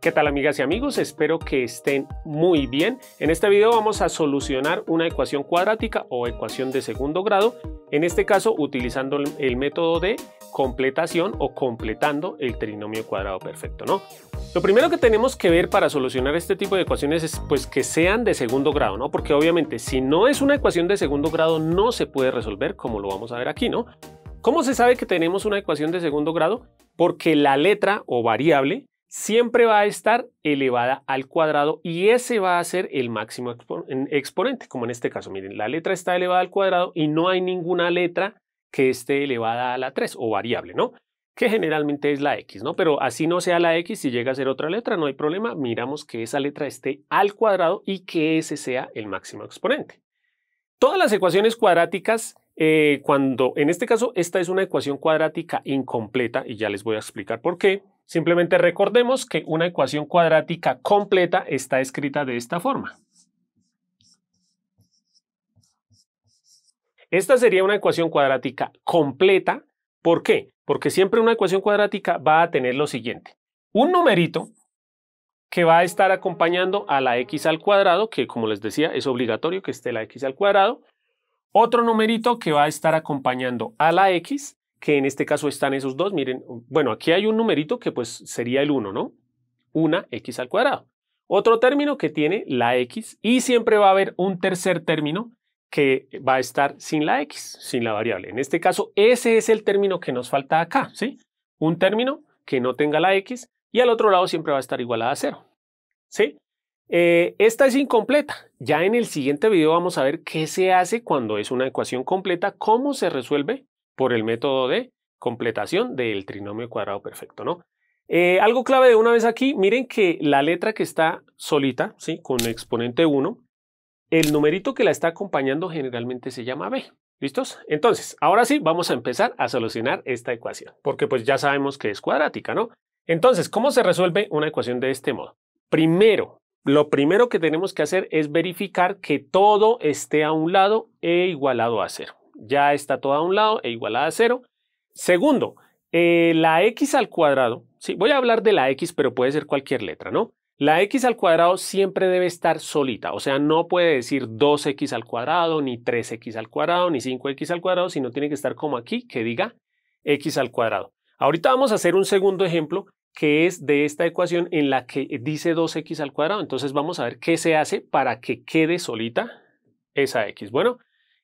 ¿Qué tal amigas y amigos? Espero que estén muy bien. En este video vamos a solucionar una ecuación cuadrática o ecuación de segundo grado, en este caso utilizando el método de completación o completando el trinomio cuadrado perfecto, ¿no? Lo primero que tenemos que ver para solucionar este tipo de ecuaciones es pues que sean de segundo grado, ¿no? Porque obviamente si no es una ecuación de segundo grado no se puede resolver como lo vamos a ver aquí, ¿no? ¿Cómo se sabe que tenemos una ecuación de segundo grado? Porque la letra o variable siempre va a estar elevada al cuadrado y ese va a ser el máximo exponente, como en este caso. Miren, la letra está elevada al cuadrado y no hay ninguna letra que esté elevada a la 3 o variable, ¿no? Que generalmente es la X, ¿no? Pero así no sea la X, si llega a ser otra letra, no hay problema. Miramos que esa letra esté al cuadrado y que ese sea el máximo exponente. Todas las ecuaciones cuadráticas, eh, cuando en este caso esta es una ecuación cuadrática incompleta, y ya les voy a explicar por qué, Simplemente recordemos que una ecuación cuadrática completa está escrita de esta forma. Esta sería una ecuación cuadrática completa. ¿Por qué? Porque siempre una ecuación cuadrática va a tener lo siguiente. Un numerito que va a estar acompañando a la x al cuadrado, que como les decía es obligatorio que esté la x al cuadrado. Otro numerito que va a estar acompañando a la x que en este caso están esos dos. Miren, bueno, aquí hay un numerito que pues sería el 1, ¿no? Una x al cuadrado. Otro término que tiene la x y siempre va a haber un tercer término que va a estar sin la x, sin la variable. En este caso, ese es el término que nos falta acá, ¿sí? Un término que no tenga la x y al otro lado siempre va a estar igual a 0, ¿sí? Eh, esta es incompleta. Ya en el siguiente video vamos a ver qué se hace cuando es una ecuación completa, cómo se resuelve por el método de completación del trinomio cuadrado perfecto, ¿no? Eh, algo clave de una vez aquí, miren que la letra que está solita, ¿sí? con exponente 1, el numerito que la está acompañando generalmente se llama b. ¿Listos? Entonces, ahora sí, vamos a empezar a solucionar esta ecuación, porque pues ya sabemos que es cuadrática, ¿no? Entonces, ¿cómo se resuelve una ecuación de este modo? Primero, lo primero que tenemos que hacer es verificar que todo esté a un lado e igualado a cero ya está todo a un lado e igualada a cero. Segundo, eh, la x al cuadrado, sí, voy a hablar de la x, pero puede ser cualquier letra, ¿no? La x al cuadrado siempre debe estar solita, o sea, no puede decir 2x al cuadrado, ni 3x al cuadrado, ni 5x al cuadrado, sino tiene que estar como aquí, que diga x al cuadrado. Ahorita vamos a hacer un segundo ejemplo que es de esta ecuación en la que dice 2x al cuadrado. Entonces vamos a ver qué se hace para que quede solita esa x. Bueno,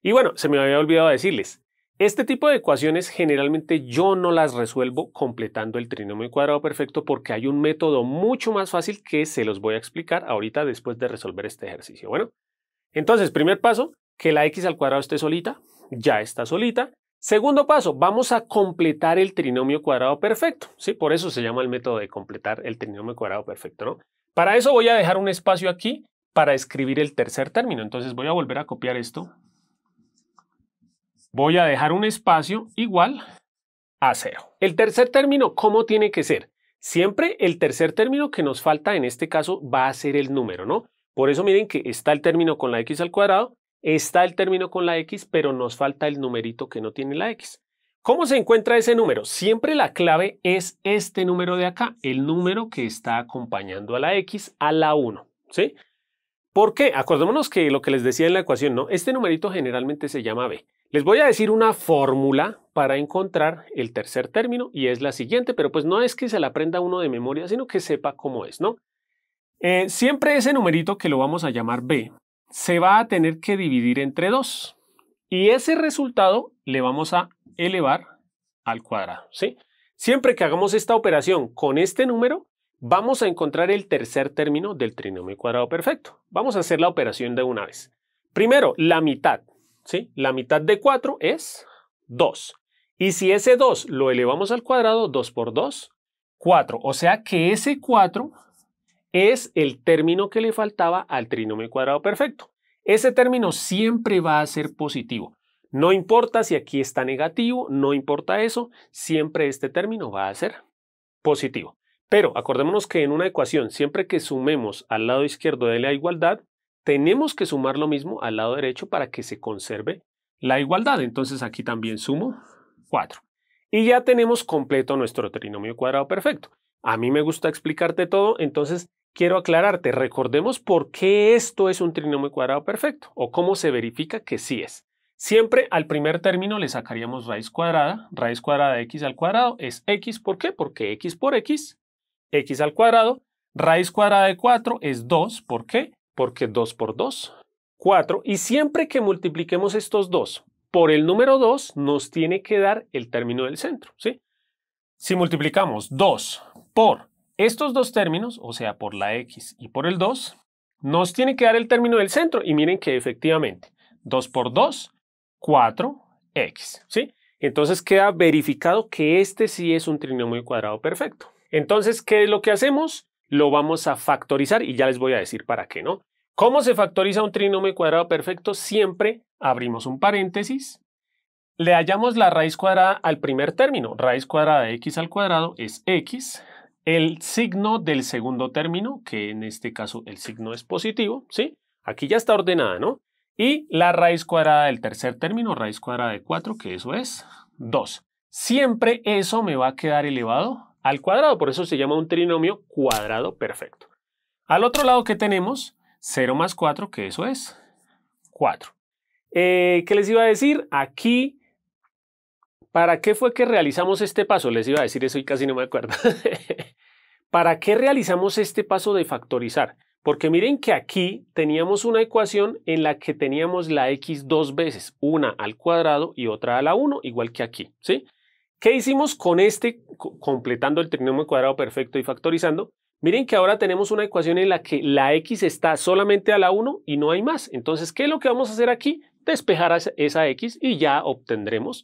y bueno, se me había olvidado decirles, este tipo de ecuaciones generalmente yo no las resuelvo completando el trinomio cuadrado perfecto porque hay un método mucho más fácil que se los voy a explicar ahorita después de resolver este ejercicio. Bueno, entonces, primer paso, que la x al cuadrado esté solita, ya está solita. Segundo paso, vamos a completar el trinomio cuadrado perfecto. Sí, por eso se llama el método de completar el trinomio cuadrado perfecto, ¿no? Para eso voy a dejar un espacio aquí para escribir el tercer término. Entonces voy a volver a copiar esto Voy a dejar un espacio igual a cero. El tercer término, ¿cómo tiene que ser? Siempre el tercer término que nos falta en este caso va a ser el número, ¿no? Por eso miren que está el término con la x al cuadrado, está el término con la x, pero nos falta el numerito que no tiene la x. ¿Cómo se encuentra ese número? Siempre la clave es este número de acá, el número que está acompañando a la x a la 1, ¿sí? ¿Por qué? Acordémonos que lo que les decía en la ecuación, ¿no? Este numerito generalmente se llama b. Les voy a decir una fórmula para encontrar el tercer término y es la siguiente, pero pues no es que se la aprenda uno de memoria, sino que sepa cómo es, ¿no? Eh, siempre ese numerito que lo vamos a llamar b se va a tener que dividir entre 2 y ese resultado le vamos a elevar al cuadrado, ¿sí? Siempre que hagamos esta operación con este número, vamos a encontrar el tercer término del trinomio cuadrado perfecto. Vamos a hacer la operación de una vez. Primero, la mitad. La mitad de 4 es 2. Y si ese 2 lo elevamos al cuadrado, 2 por 2, 4. O sea que ese 4 es el término que le faltaba al trinomio cuadrado perfecto. Ese término siempre va a ser positivo. No importa si aquí está negativo, no importa eso, siempre este término va a ser positivo. Pero acordémonos que en una ecuación, siempre que sumemos al lado izquierdo de la igualdad, tenemos que sumar lo mismo al lado derecho para que se conserve la igualdad. Entonces aquí también sumo 4. Y ya tenemos completo nuestro trinomio cuadrado perfecto. A mí me gusta explicarte todo, entonces quiero aclararte. Recordemos por qué esto es un trinomio cuadrado perfecto o cómo se verifica que sí es. Siempre al primer término le sacaríamos raíz cuadrada. Raíz cuadrada de x al cuadrado es x. ¿Por qué? Porque x por x, x al cuadrado. Raíz cuadrada de 4 es 2. ¿Por qué? porque 2 por 2, 4. Y siempre que multipliquemos estos dos por el número 2, nos tiene que dar el término del centro. Si multiplicamos 2 por estos dos términos, o sea, por la x y por el 2, nos tiene que dar el término del centro. Y miren que efectivamente, 2 por 2, 4x. ¿sí? Entonces queda verificado que este sí es un trinomio cuadrado perfecto. Entonces, ¿qué es lo que hacemos? lo vamos a factorizar y ya les voy a decir para qué, ¿no? ¿Cómo se factoriza un trinomio cuadrado perfecto? Siempre abrimos un paréntesis, le hallamos la raíz cuadrada al primer término. Raíz cuadrada de x al cuadrado es x. El signo del segundo término, que en este caso el signo es positivo, ¿sí? Aquí ya está ordenada, ¿no? Y la raíz cuadrada del tercer término, raíz cuadrada de 4, que eso es 2. Siempre eso me va a quedar elevado al cuadrado. Por eso se llama un trinomio cuadrado perfecto. Al otro lado, ¿qué tenemos? 0 más 4, que eso es 4. Eh, ¿Qué les iba a decir? Aquí, ¿para qué fue que realizamos este paso? Les iba a decir eso y casi no me acuerdo. ¿Para qué realizamos este paso de factorizar? Porque miren que aquí teníamos una ecuación en la que teníamos la x dos veces, una al cuadrado y otra a la 1, igual que aquí, ¿sí? ¿Qué hicimos con este, completando el trinomio cuadrado perfecto y factorizando? Miren que ahora tenemos una ecuación en la que la x está solamente a la 1 y no hay más. Entonces, ¿qué es lo que vamos a hacer aquí? Despejar esa x y ya obtendremos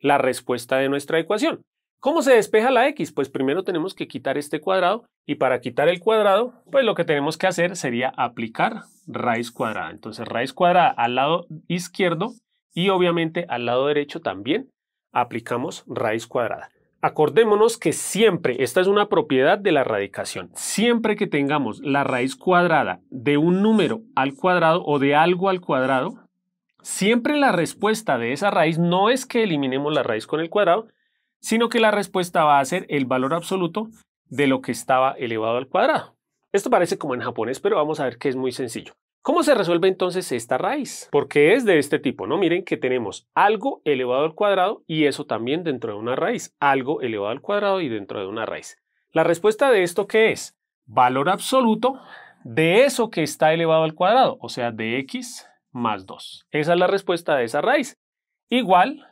la respuesta de nuestra ecuación. ¿Cómo se despeja la x? Pues primero tenemos que quitar este cuadrado y para quitar el cuadrado, pues lo que tenemos que hacer sería aplicar raíz cuadrada. Entonces, raíz cuadrada al lado izquierdo y obviamente al lado derecho también aplicamos raíz cuadrada. Acordémonos que siempre, esta es una propiedad de la radicación, siempre que tengamos la raíz cuadrada de un número al cuadrado o de algo al cuadrado, siempre la respuesta de esa raíz no es que eliminemos la raíz con el cuadrado, sino que la respuesta va a ser el valor absoluto de lo que estaba elevado al cuadrado. Esto parece como en japonés, pero vamos a ver que es muy sencillo. ¿Cómo se resuelve entonces esta raíz? Porque es de este tipo, ¿no? Miren que tenemos algo elevado al cuadrado y eso también dentro de una raíz. Algo elevado al cuadrado y dentro de una raíz. La respuesta de esto ¿qué es? Valor absoluto de eso que está elevado al cuadrado, o sea, de x más 2. Esa es la respuesta de esa raíz. Igual,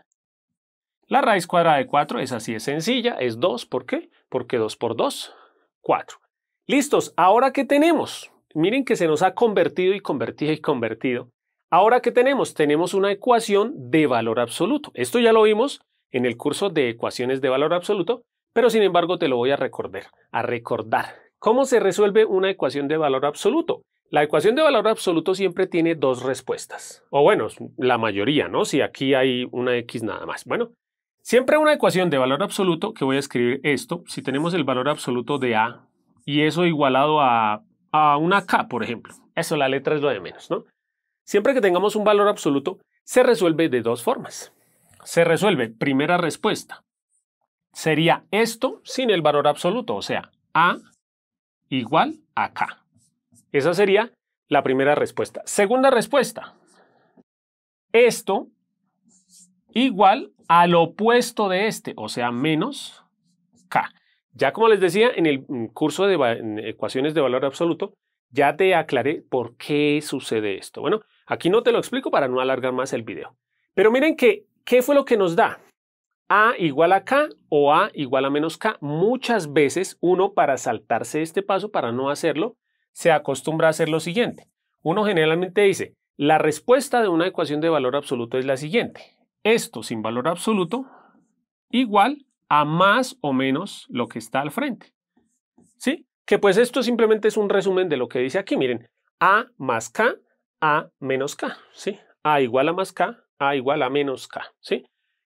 la raíz cuadrada de 4 es así, es sencilla, es 2. ¿Por qué? Porque 2 por 2, 4. Listos, ¿ahora qué tenemos? Miren que se nos ha convertido y convertido y convertido. Ahora, ¿qué tenemos? Tenemos una ecuación de valor absoluto. Esto ya lo vimos en el curso de ecuaciones de valor absoluto, pero sin embargo te lo voy a recordar, a recordar. ¿Cómo se resuelve una ecuación de valor absoluto? La ecuación de valor absoluto siempre tiene dos respuestas. O bueno, la mayoría, ¿no? Si aquí hay una x nada más. Bueno, siempre una ecuación de valor absoluto, que voy a escribir esto, si tenemos el valor absoluto de a y eso igualado a a una K, por ejemplo. Eso, la letra es lo de menos, ¿no? Siempre que tengamos un valor absoluto, se resuelve de dos formas. Se resuelve, primera respuesta, sería esto sin el valor absoluto, o sea, A igual a K. Esa sería la primera respuesta. Segunda respuesta, esto igual al opuesto de este, o sea, menos K. Ya como les decía, en el mm, curso de ecuaciones de valor absoluto, ya te aclaré por qué sucede esto. Bueno, aquí no te lo explico para no alargar más el video. Pero miren que, ¿qué fue lo que nos da? A igual a K o A igual a menos K. Muchas veces uno para saltarse este paso, para no hacerlo, se acostumbra a hacer lo siguiente. Uno generalmente dice, la respuesta de una ecuación de valor absoluto es la siguiente. Esto sin valor absoluto igual a más o menos lo que está al frente. ¿Sí? Que pues esto simplemente es un resumen de lo que dice aquí. Miren, A más K, A menos K. ¿Sí? A igual a más K, A igual a menos K. ¿Sí?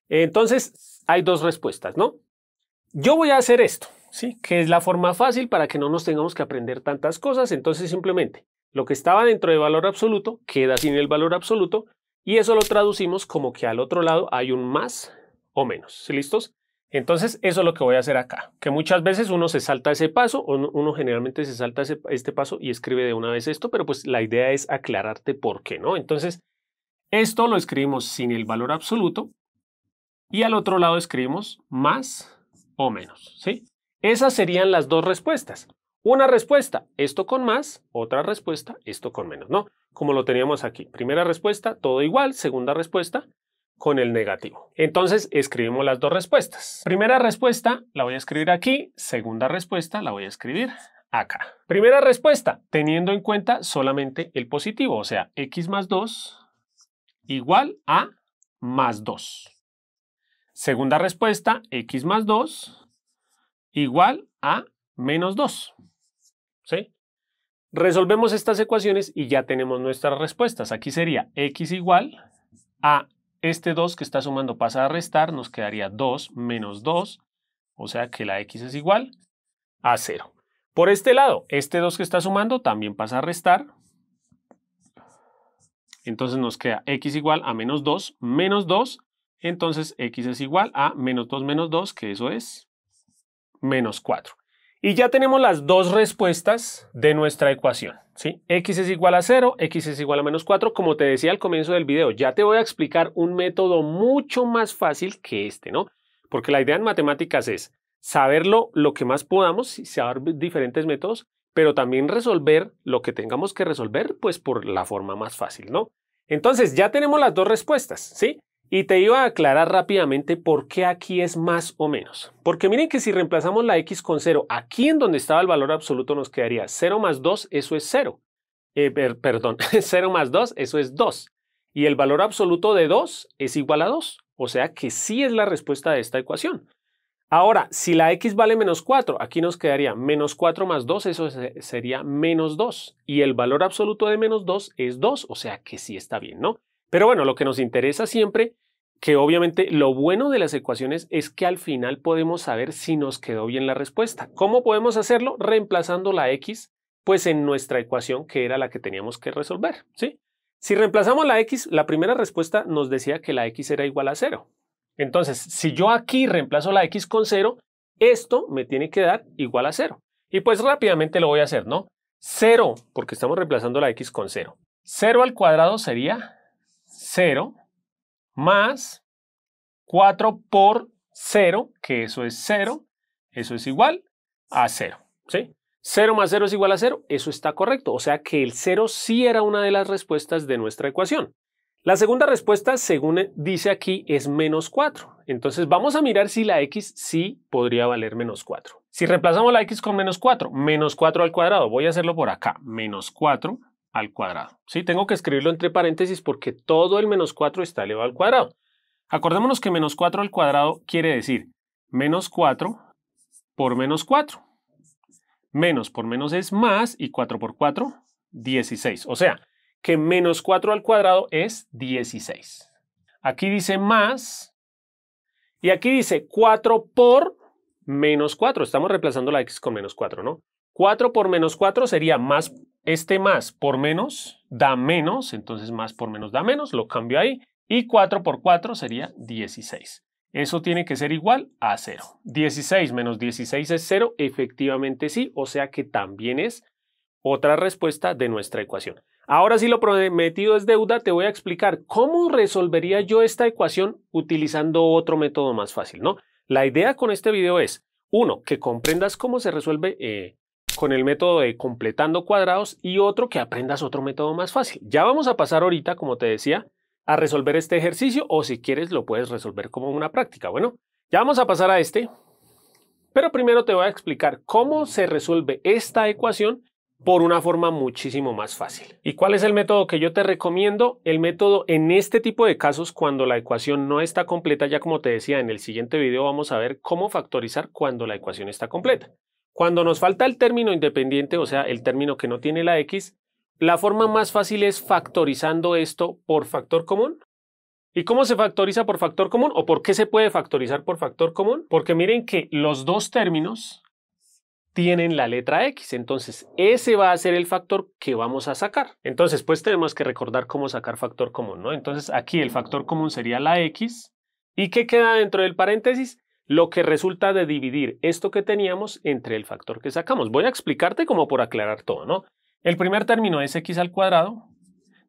Entonces, hay dos respuestas, ¿no? Yo voy a hacer esto, ¿sí? Que es la forma fácil para que no nos tengamos que aprender tantas cosas. Entonces, simplemente, lo que estaba dentro de valor absoluto queda sin el valor absoluto y eso lo traducimos como que al otro lado hay un más o menos. ¿Listos? Entonces, eso es lo que voy a hacer acá, que muchas veces uno se salta ese paso, uno generalmente se salta este paso y escribe de una vez esto, pero pues la idea es aclararte por qué, ¿no? Entonces, esto lo escribimos sin el valor absoluto y al otro lado escribimos más o menos, ¿sí? Esas serían las dos respuestas. Una respuesta, esto con más, otra respuesta, esto con menos, ¿no? Como lo teníamos aquí. Primera respuesta, todo igual. Segunda respuesta, con el negativo. Entonces escribimos las dos respuestas. Primera respuesta la voy a escribir aquí, segunda respuesta la voy a escribir acá. Primera respuesta, teniendo en cuenta solamente el positivo, o sea, x más 2 igual a más 2. Segunda respuesta, x más 2 igual a menos 2. ¿Sí? Resolvemos estas ecuaciones y ya tenemos nuestras respuestas. Aquí sería x igual a este 2 que está sumando pasa a restar, nos quedaría 2 menos 2, o sea que la x es igual a 0. Por este lado, este 2 que está sumando también pasa a restar. Entonces nos queda x igual a menos 2 menos 2. Entonces x es igual a menos 2 menos 2, que eso es menos 4. Y ya tenemos las dos respuestas de nuestra ecuación. ¿sí? x es igual a 0, x es igual a menos 4, como te decía al comienzo del video. Ya te voy a explicar un método mucho más fácil que este, ¿no? Porque la idea en matemáticas es saberlo lo que más podamos, saber diferentes métodos, pero también resolver lo que tengamos que resolver, pues por la forma más fácil, ¿no? Entonces ya tenemos las dos respuestas, ¿sí? Y te iba a aclarar rápidamente por qué aquí es más o menos. Porque miren que si reemplazamos la x con 0, aquí en donde estaba el valor absoluto nos quedaría 0 más 2, eso es 0. Eh, perdón, 0 más 2, eso es 2. Y el valor absoluto de 2 es igual a 2. O sea que sí es la respuesta de esta ecuación. Ahora, si la x vale menos 4, aquí nos quedaría menos 4 más 2, eso sería menos 2. Y el valor absoluto de menos 2 es 2, o sea que sí está bien, ¿no? Pero bueno, lo que nos interesa siempre, que obviamente lo bueno de las ecuaciones es que al final podemos saber si nos quedó bien la respuesta. ¿Cómo podemos hacerlo? Reemplazando la x, pues en nuestra ecuación que era la que teníamos que resolver, ¿sí? Si reemplazamos la x, la primera respuesta nos decía que la x era igual a cero. Entonces, si yo aquí reemplazo la x con cero, esto me tiene que dar igual a cero. Y pues rápidamente lo voy a hacer, ¿no? Cero, porque estamos reemplazando la x con 0. 0 al cuadrado sería 0 más 4 por 0, que eso es 0, eso es igual a 0. ¿sí? 0 más 0 es igual a 0, eso está correcto. O sea que el 0 sí era una de las respuestas de nuestra ecuación. La segunda respuesta, según dice aquí, es menos 4. Entonces vamos a mirar si la x sí podría valer menos 4. Si reemplazamos la x con menos 4, menos 4 al cuadrado, voy a hacerlo por acá, menos 4 al cuadrado. ¿Sí? Tengo que escribirlo entre paréntesis porque todo el menos 4 está elevado al cuadrado. Acordémonos que menos 4 al cuadrado quiere decir menos 4 por menos 4. Menos por menos es más y 4 por 4, 16. O sea, que menos 4 al cuadrado es 16. Aquí dice más y aquí dice 4 por menos 4. Estamos reemplazando la x con menos 4, ¿no? 4 por menos 4 sería más este más por menos da menos, entonces más por menos da menos, lo cambio ahí. Y 4 por 4 sería 16. Eso tiene que ser igual a 0. 16 menos 16 es 0, efectivamente sí, o sea que también es otra respuesta de nuestra ecuación. Ahora si lo prometido es deuda, te voy a explicar cómo resolvería yo esta ecuación utilizando otro método más fácil, ¿no? La idea con este video es, uno, que comprendas cómo se resuelve eh, con el método de completando cuadrados y otro que aprendas otro método más fácil. Ya vamos a pasar ahorita, como te decía, a resolver este ejercicio o si quieres lo puedes resolver como una práctica. Bueno, ya vamos a pasar a este, pero primero te voy a explicar cómo se resuelve esta ecuación por una forma muchísimo más fácil. ¿Y cuál es el método que yo te recomiendo? El método en este tipo de casos cuando la ecuación no está completa, ya como te decía en el siguiente video vamos a ver cómo factorizar cuando la ecuación está completa. Cuando nos falta el término independiente, o sea, el término que no tiene la x, la forma más fácil es factorizando esto por factor común. ¿Y cómo se factoriza por factor común? ¿O por qué se puede factorizar por factor común? Porque miren que los dos términos tienen la letra x, entonces ese va a ser el factor que vamos a sacar. Entonces, pues tenemos que recordar cómo sacar factor común, ¿no? Entonces, aquí el factor común sería la x. ¿Y qué queda dentro del paréntesis? lo que resulta de dividir esto que teníamos entre el factor que sacamos. Voy a explicarte como por aclarar todo, ¿no? El primer término es x al cuadrado.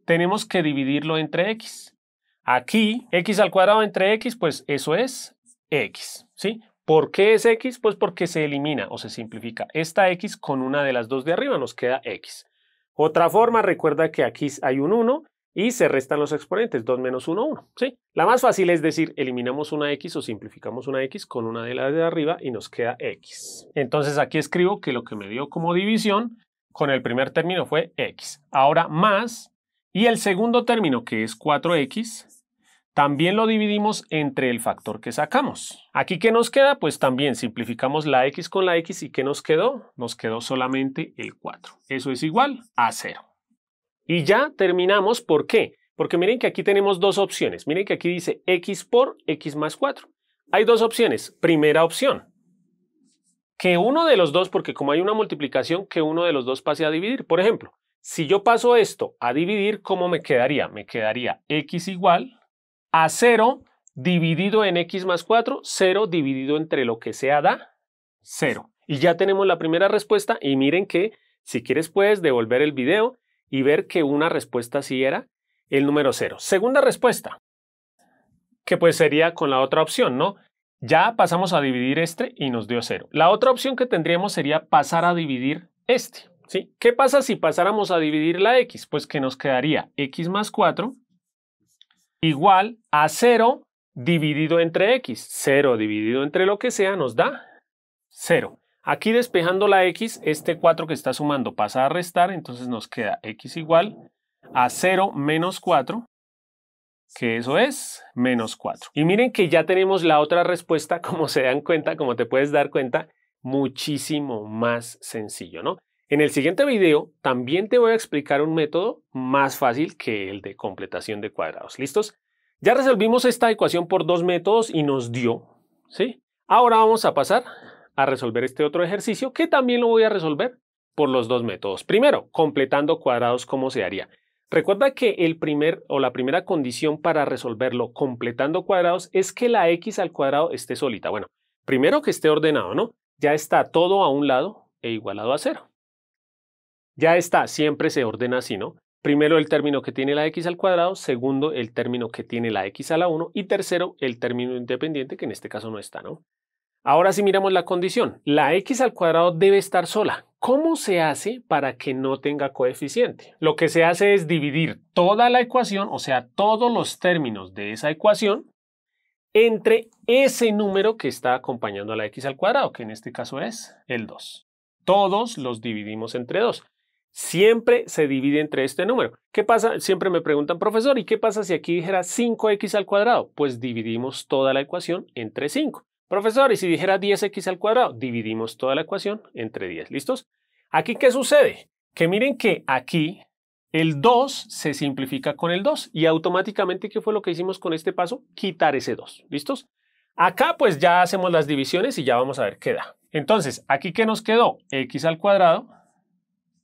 Tenemos que dividirlo entre x. Aquí, x al cuadrado entre x, pues eso es x, ¿sí? ¿Por qué es x? Pues porque se elimina o se simplifica esta x con una de las dos de arriba, nos queda x. Otra forma, recuerda que aquí hay un 1 y se restan los exponentes, 2 menos 1, 1. ¿sí? La más fácil es decir, eliminamos una x o simplificamos una x con una de las de arriba y nos queda x. Entonces aquí escribo que lo que me dio como división con el primer término fue x. Ahora más, y el segundo término que es 4x, también lo dividimos entre el factor que sacamos. Aquí ¿qué nos queda? Pues también simplificamos la x con la x y ¿qué nos quedó? Nos quedó solamente el 4. Eso es igual a 0. Y ya terminamos. ¿Por qué? Porque miren que aquí tenemos dos opciones. Miren que aquí dice x por x más 4. Hay dos opciones. Primera opción, que uno de los dos, porque como hay una multiplicación, que uno de los dos pase a dividir. Por ejemplo, si yo paso esto a dividir, ¿cómo me quedaría? Me quedaría x igual a 0 dividido en x más 4, 0 dividido entre lo que sea da 0. Y ya tenemos la primera respuesta y miren que si quieres puedes devolver el video y ver que una respuesta sí era el número 0. Segunda respuesta, que pues sería con la otra opción, ¿no? Ya pasamos a dividir este y nos dio 0. La otra opción que tendríamos sería pasar a dividir este. ¿sí? ¿Qué pasa si pasáramos a dividir la x? Pues que nos quedaría x más 4 igual a 0 dividido entre x. 0 dividido entre lo que sea nos da 0. Aquí despejando la x, este 4 que está sumando pasa a restar, entonces nos queda x igual a 0 menos 4, que eso es menos 4. Y miren que ya tenemos la otra respuesta, como se dan cuenta, como te puedes dar cuenta, muchísimo más sencillo, ¿no? En el siguiente video también te voy a explicar un método más fácil que el de completación de cuadrados. ¿Listos? Ya resolvimos esta ecuación por dos métodos y nos dio, ¿sí? Ahora vamos a pasar a resolver este otro ejercicio que también lo voy a resolver por los dos métodos. Primero, completando cuadrados como se haría. Recuerda que el primer o la primera condición para resolverlo completando cuadrados es que la x al cuadrado esté solita. Bueno, primero que esté ordenado, ¿no? Ya está todo a un lado e igualado a cero. Ya está, siempre se ordena así, ¿no? Primero el término que tiene la x al cuadrado, segundo el término que tiene la x a la 1 y tercero el término independiente que en este caso no está, ¿no? Ahora sí miramos la condición. La x al cuadrado debe estar sola. ¿Cómo se hace para que no tenga coeficiente? Lo que se hace es dividir toda la ecuación, o sea, todos los términos de esa ecuación, entre ese número que está acompañando a la x al cuadrado, que en este caso es el 2. Todos los dividimos entre 2. Siempre se divide entre este número. ¿Qué pasa? Siempre me preguntan, profesor, ¿y qué pasa si aquí dijera 5x al cuadrado? Pues dividimos toda la ecuación entre 5. Profesor, y si dijera 10x al cuadrado, dividimos toda la ecuación entre 10. ¿Listos? Aquí, ¿qué sucede? Que miren que aquí el 2 se simplifica con el 2 y automáticamente, ¿qué fue lo que hicimos con este paso? Quitar ese 2. ¿Listos? Acá pues ya hacemos las divisiones y ya vamos a ver qué da. Entonces, aquí ¿qué nos quedó x al cuadrado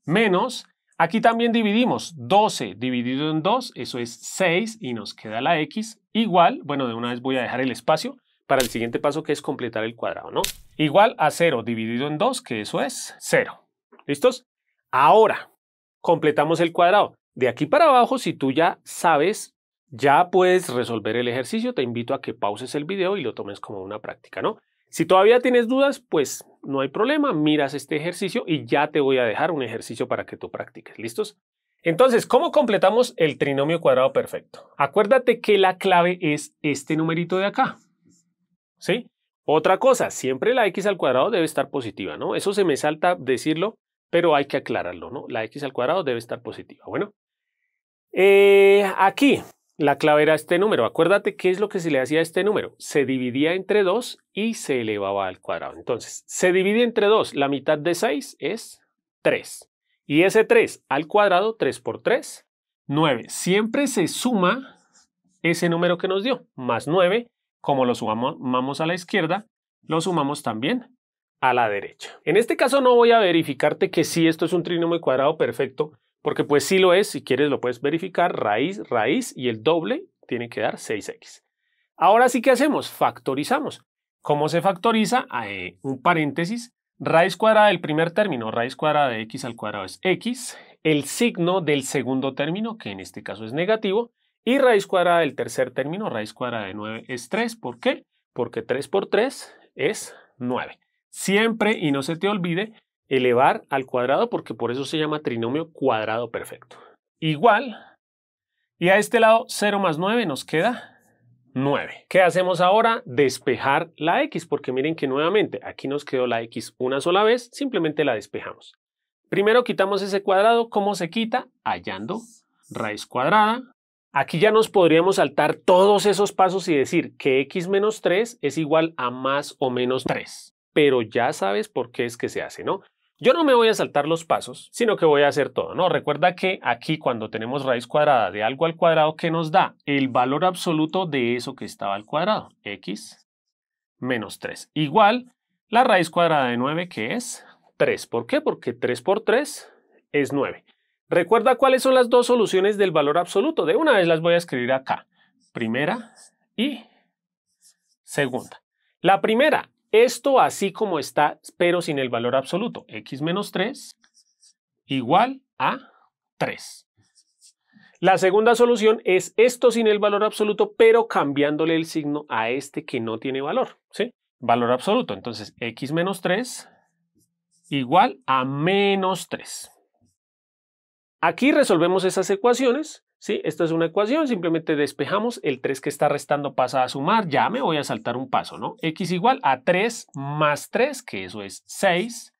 menos, aquí también dividimos 12 dividido en 2, eso es 6 y nos queda la x igual, bueno de una vez voy a dejar el espacio, para el siguiente paso que es completar el cuadrado, ¿no? Igual a 0 dividido en 2, que eso es 0. ¿Listos? Ahora, completamos el cuadrado. De aquí para abajo, si tú ya sabes, ya puedes resolver el ejercicio. Te invito a que pauses el video y lo tomes como una práctica, ¿no? Si todavía tienes dudas, pues no hay problema, miras este ejercicio y ya te voy a dejar un ejercicio para que tú practiques. ¿Listos? Entonces, ¿cómo completamos el trinomio cuadrado perfecto? Acuérdate que la clave es este numerito de acá, ¿sí? Otra cosa, siempre la x al cuadrado debe estar positiva, ¿no? Eso se me salta decirlo, pero hay que aclararlo, ¿no? La x al cuadrado debe estar positiva. Bueno, eh, aquí la clave era este número. Acuérdate qué es lo que se le hacía a este número. Se dividía entre 2 y se elevaba al cuadrado. Entonces, se divide entre 2. La mitad de 6 es 3. Y ese 3 al cuadrado, 3 por 3, 9. Siempre se suma ese número que nos dio, más 9, como lo sumamos a la izquierda, lo sumamos también a la derecha. En este caso no voy a verificarte que si sí, esto es un trinomio cuadrado perfecto, porque pues sí lo es, si quieres lo puedes verificar, raíz, raíz y el doble tiene que dar 6x. Ahora sí ¿qué hacemos, factorizamos. ¿Cómo se factoriza? Eh, un paréntesis, raíz cuadrada del primer término, raíz cuadrada de x al cuadrado es x, el signo del segundo término, que en este caso es negativo, y raíz cuadrada del tercer término, raíz cuadrada de 9 es 3. ¿Por qué? Porque 3 por 3 es 9. Siempre, y no se te olvide, elevar al cuadrado porque por eso se llama trinomio cuadrado perfecto. Igual, y a este lado 0 más 9 nos queda 9. ¿Qué hacemos ahora? Despejar la x, porque miren que nuevamente aquí nos quedó la x una sola vez, simplemente la despejamos. Primero quitamos ese cuadrado, ¿cómo se quita? Hallando raíz cuadrada Aquí ya nos podríamos saltar todos esos pasos y decir que x menos 3 es igual a más o menos 3. Pero ya sabes por qué es que se hace, ¿no? Yo no me voy a saltar los pasos, sino que voy a hacer todo, ¿no? Recuerda que aquí cuando tenemos raíz cuadrada de algo al cuadrado, ¿qué nos da? El valor absoluto de eso que estaba al cuadrado, x menos 3. Igual la raíz cuadrada de 9 que es 3. ¿Por qué? Porque 3 por 3 es 9. Recuerda cuáles son las dos soluciones del valor absoluto. De una vez las voy a escribir acá. Primera y segunda. La primera, esto así como está, pero sin el valor absoluto. x menos 3 igual a 3. La segunda solución es esto sin el valor absoluto, pero cambiándole el signo a este que no tiene valor. ¿sí? Valor absoluto. Entonces, x menos 3 igual a menos 3. Aquí resolvemos esas ecuaciones. ¿sí? Esta es una ecuación, simplemente despejamos el 3 que está restando pasa a sumar. Ya me voy a saltar un paso, ¿no? X igual a 3 más 3, que eso es 6.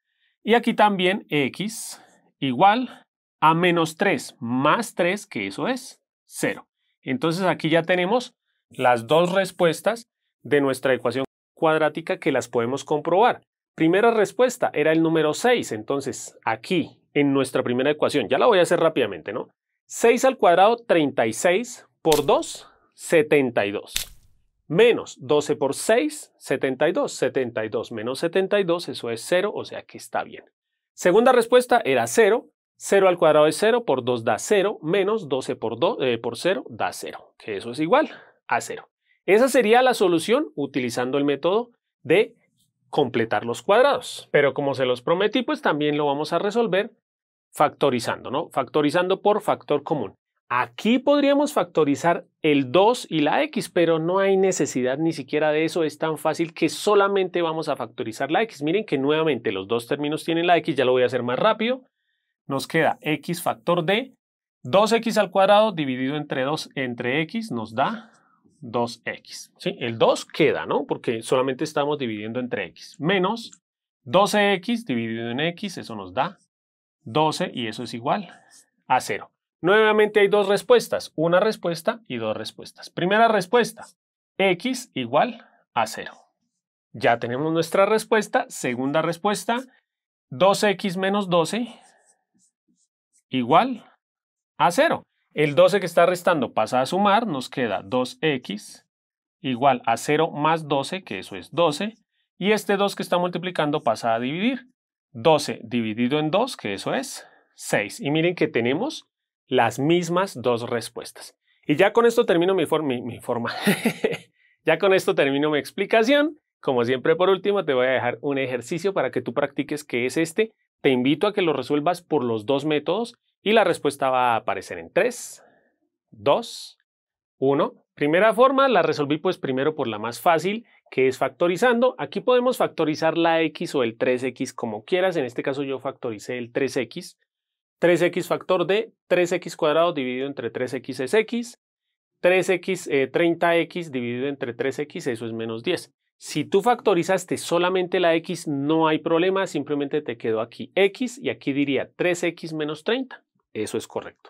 Y aquí también X igual a menos 3 más 3, que eso es 0. Entonces aquí ya tenemos las dos respuestas de nuestra ecuación cuadrática que las podemos comprobar. Primera respuesta era el número 6, entonces aquí en nuestra primera ecuación. Ya la voy a hacer rápidamente, ¿no? 6 al cuadrado, 36 por 2, 72. Menos 12 por 6, 72. 72 menos 72, eso es 0, o sea que está bien. Segunda respuesta era 0. 0 al cuadrado es 0, por 2 da 0, menos 12 por, eh, por 0 da 0, que eso es igual a 0. Esa sería la solución utilizando el método de completar los cuadrados. Pero como se los prometí, pues también lo vamos a resolver factorizando, ¿no? Factorizando por factor común. Aquí podríamos factorizar el 2 y la x, pero no hay necesidad ni siquiera de eso. Es tan fácil que solamente vamos a factorizar la x. Miren que nuevamente los dos términos tienen la x, ya lo voy a hacer más rápido. Nos queda x factor de 2x al cuadrado dividido entre 2 entre x nos da 2x. ¿sí? El 2 queda, ¿no? Porque solamente estamos dividiendo entre x. Menos 12x dividido en x, eso nos da 12 y eso es igual a 0. Nuevamente hay dos respuestas, una respuesta y dos respuestas. Primera respuesta, x igual a 0. Ya tenemos nuestra respuesta. Segunda respuesta, 2x menos 12 igual a 0. El 12 que está restando pasa a sumar, nos queda 2x igual a 0 más 12, que eso es 12, y este 2 que está multiplicando pasa a dividir. 12 dividido en 2, que eso es 6. Y miren que tenemos las mismas dos respuestas. Y ya con esto termino mi, mi forma. ya con esto termino mi explicación. Como siempre, por último, te voy a dejar un ejercicio para que tú practiques que es este. Te invito a que lo resuelvas por los dos métodos y la respuesta va a aparecer en 3, 2, 1. Primera forma, la resolví pues primero por la más fácil, que es factorizando. Aquí podemos factorizar la x o el 3x como quieras. En este caso yo factoricé el 3x. 3x factor de 3x cuadrado dividido entre 3x es x. 3x, 30x eh, dividido entre 3x, eso es menos 10. Si tú factorizaste solamente la x, no hay problema, simplemente te quedó aquí x y aquí diría 3x menos 30. Eso es correcto.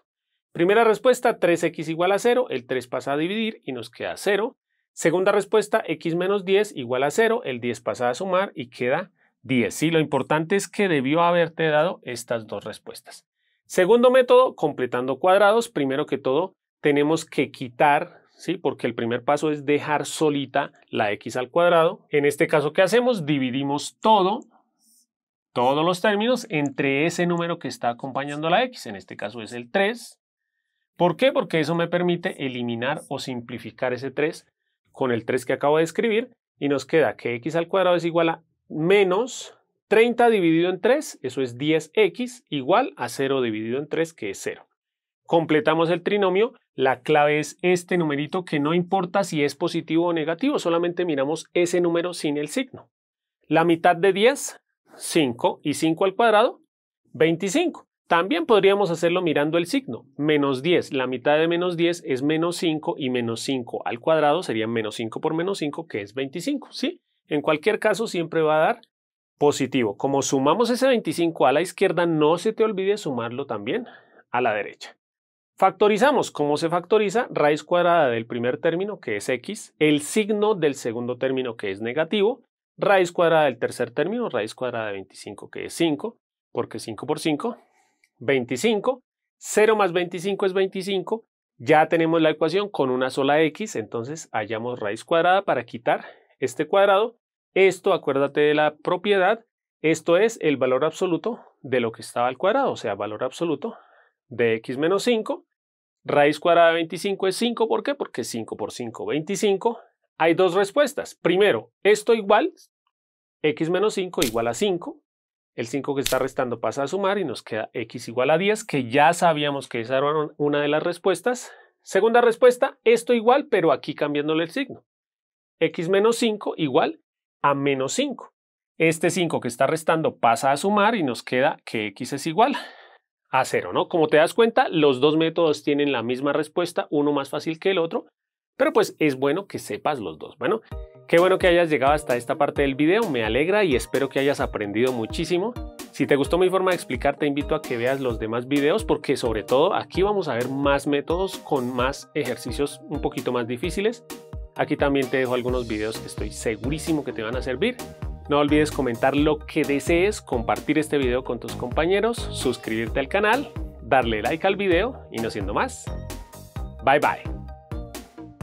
Primera respuesta, 3x igual a 0, el 3 pasa a dividir y nos queda 0. Segunda respuesta, x menos 10 igual a 0, el 10 pasa a sumar y queda 10. y lo importante es que debió haberte dado estas dos respuestas. Segundo método, completando cuadrados. Primero que todo, tenemos que quitar, ¿sí? porque el primer paso es dejar solita la x al cuadrado. En este caso, ¿qué hacemos? Dividimos todo todos los términos entre ese número que está acompañando la x, en este caso es el 3. ¿Por qué? Porque eso me permite eliminar o simplificar ese 3 con el 3 que acabo de escribir y nos queda que x al cuadrado es igual a menos 30 dividido en 3, eso es 10x, igual a 0 dividido en 3, que es 0. Completamos el trinomio, la clave es este numerito que no importa si es positivo o negativo, solamente miramos ese número sin el signo. La mitad de 10 5 y 5 al cuadrado, 25. También podríamos hacerlo mirando el signo. Menos 10, la mitad de menos 10 es menos 5 y menos 5 al cuadrado sería menos 5 por menos 5 que es 25, ¿sí? En cualquier caso siempre va a dar positivo. Como sumamos ese 25 a la izquierda, no se te olvide sumarlo también a la derecha. Factorizamos. ¿Cómo se factoriza? Raíz cuadrada del primer término, que es x, el signo del segundo término, que es negativo, raíz cuadrada del tercer término, raíz cuadrada de 25, que es 5, porque 5 por 5, 25. 0 más 25 es 25. Ya tenemos la ecuación con una sola x, entonces hallamos raíz cuadrada para quitar este cuadrado. Esto, acuérdate de la propiedad, esto es el valor absoluto de lo que estaba al cuadrado, o sea, valor absoluto de x menos 5. Raíz cuadrada de 25 es 5, ¿por qué? Porque 5 por 5, 25. Hay dos respuestas. Primero, esto igual, x menos 5 igual a 5. El 5 que está restando pasa a sumar y nos queda x igual a 10, que ya sabíamos que esa era una de las respuestas. Segunda respuesta, esto igual, pero aquí cambiándole el signo. x menos 5 igual a menos 5. Este 5 que está restando pasa a sumar y nos queda que x es igual a 0, ¿no? Como te das cuenta, los dos métodos tienen la misma respuesta, uno más fácil que el otro, pero pues es bueno que sepas los dos. Bueno, qué bueno que hayas llegado hasta esta parte del video, me alegra y espero que hayas aprendido muchísimo. Si te gustó mi forma de explicar, te invito a que veas los demás videos porque sobre todo aquí vamos a ver más métodos con más ejercicios un poquito más difíciles. Aquí también te dejo algunos videos que estoy segurísimo que te van a servir. No olvides comentar lo que desees, compartir este video con tus compañeros, suscribirte al canal, darle like al video y no siendo más. Bye bye.